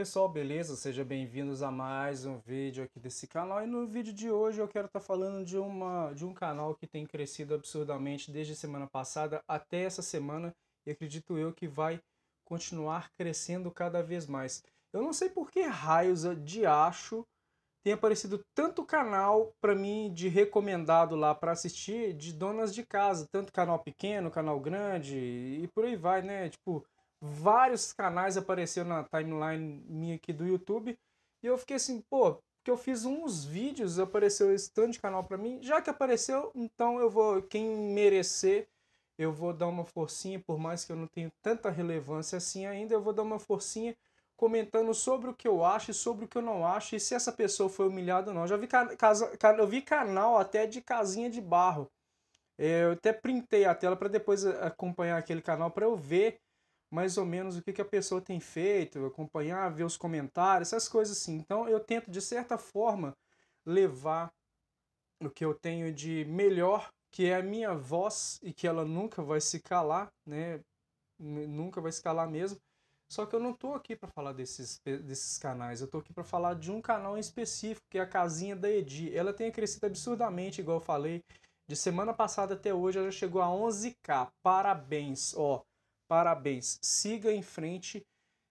pessoal, beleza? Sejam bem-vindos a mais um vídeo aqui desse canal. E no vídeo de hoje eu quero estar tá falando de, uma, de um canal que tem crescido absurdamente desde semana passada até essa semana e acredito eu que vai continuar crescendo cada vez mais. Eu não sei por que raios de acho tem aparecido tanto canal para mim de recomendado lá para assistir de donas de casa, tanto canal pequeno, canal grande e por aí vai, né? Tipo, vários canais apareceram na timeline minha aqui do YouTube. E eu fiquei assim, pô, que eu fiz uns vídeos, apareceu esse tanto de canal para mim. Já que apareceu, então eu vou, quem merecer, eu vou dar uma forcinha, por mais que eu não tenha tanta relevância assim ainda, eu vou dar uma forcinha comentando sobre o que eu acho e sobre o que eu não acho e se essa pessoa foi humilhada ou não. já vi casa, eu vi canal até de casinha de barro. É, eu até printei a tela para depois acompanhar aquele canal para eu ver mais ou menos o que, que a pessoa tem feito, acompanhar, ver os comentários, essas coisas assim. Então eu tento, de certa forma, levar o que eu tenho de melhor, que é a minha voz e que ela nunca vai se calar, né? Nunca vai se calar mesmo. Só que eu não tô aqui para falar desses, eh, desses canais, eu tô aqui para falar de um canal em específico, que é a casinha da Edi. Ela tem crescido absurdamente, igual eu falei. De semana passada até hoje ela já chegou a 11k. Parabéns, ó. Parabéns, siga em frente.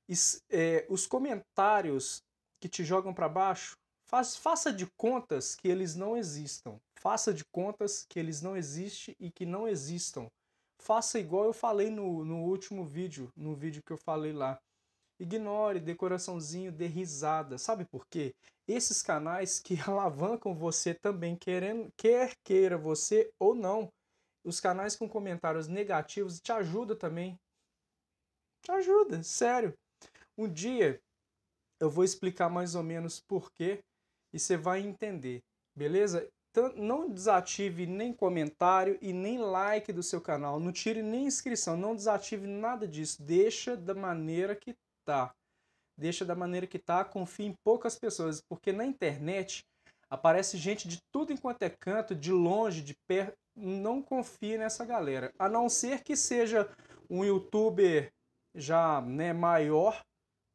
E, é, os comentários que te jogam para baixo, faz, faça de contas que eles não existam. Faça de contas que eles não existem e que não existam. Faça igual eu falei no, no último vídeo, no vídeo que eu falei lá. Ignore, dê coraçãozinho, dê risada. Sabe por quê? Esses canais que alavancam você também, querendo, quer queira você ou não. Os canais com comentários negativos te ajudam também Ajuda, sério. Um dia eu vou explicar mais ou menos porquê e você vai entender, beleza? não desative nem comentário e nem like do seu canal, não tire nem inscrição, não desative nada disso, deixa da maneira que tá. Deixa da maneira que tá, confie em poucas pessoas, porque na internet aparece gente de tudo enquanto é canto, de longe, de perto, não confie nessa galera. A não ser que seja um youtuber já né, maior,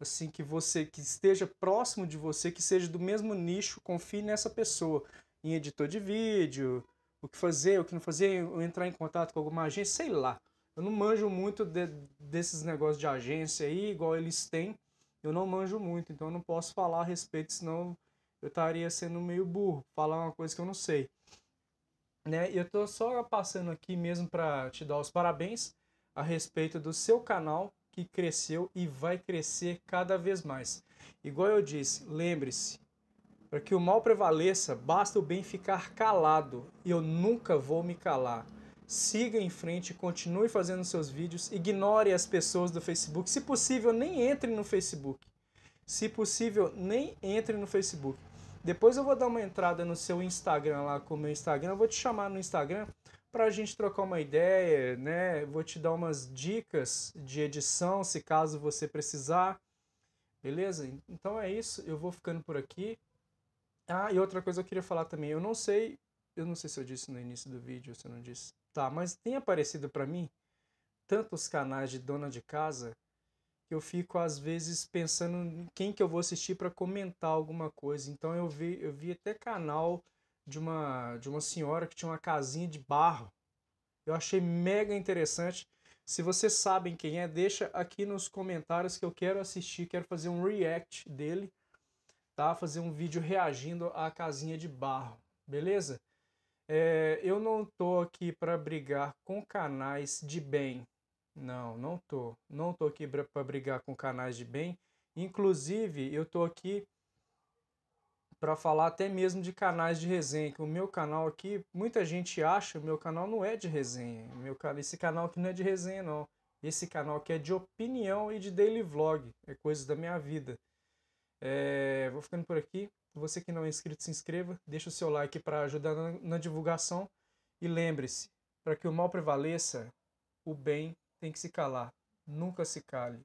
assim que você que esteja próximo de você, que seja do mesmo nicho, confie nessa pessoa, em editor de vídeo, o que fazer, o que não fazer, ou entrar em contato com alguma agência, sei lá. Eu não manjo muito de, desses negócios de agência aí, igual eles têm. Eu não manjo muito, então eu não posso falar a respeito, senão eu estaria sendo meio burro, falar uma coisa que eu não sei. Né? E eu estou só passando aqui mesmo para te dar os parabéns a respeito do seu canal, que cresceu e vai crescer cada vez mais. Igual eu disse, lembre-se, para que o mal prevaleça, basta o bem ficar calado. eu nunca vou me calar. Siga em frente, continue fazendo seus vídeos, ignore as pessoas do Facebook. Se possível, nem entre no Facebook. Se possível, nem entre no Facebook. Depois eu vou dar uma entrada no seu Instagram lá com o meu Instagram. Eu vou te chamar no Instagram para a gente trocar uma ideia, né? Vou te dar umas dicas de edição, se caso você precisar. Beleza? Então é isso, eu vou ficando por aqui. Ah, e outra coisa eu queria falar também, eu não sei, eu não sei se eu disse no início do vídeo, se eu não disse. Tá, mas tem aparecido para mim tantos canais de dona de casa que eu fico às vezes pensando em quem que eu vou assistir para comentar alguma coisa. Então eu vi, eu vi até canal de uma, de uma senhora que tinha uma casinha de barro. Eu achei mega interessante. Se vocês sabem quem é, deixa aqui nos comentários que eu quero assistir, quero fazer um react dele, tá? Fazer um vídeo reagindo à casinha de barro, beleza? É, eu não tô aqui para brigar com canais de bem. Não, não tô. Não tô aqui para brigar com canais de bem. Inclusive, eu tô aqui para falar até mesmo de canais de resenha, que o meu canal aqui, muita gente acha, o meu canal não é de resenha, meu esse canal aqui não é de resenha não. Esse canal aqui é de opinião e de daily vlog, é coisa da minha vida. É, vou ficando por aqui. Você que não é inscrito, se inscreva, deixa o seu like para ajudar na, na divulgação e lembre-se, para que o mal prevaleça, o bem tem que se calar, nunca se cale.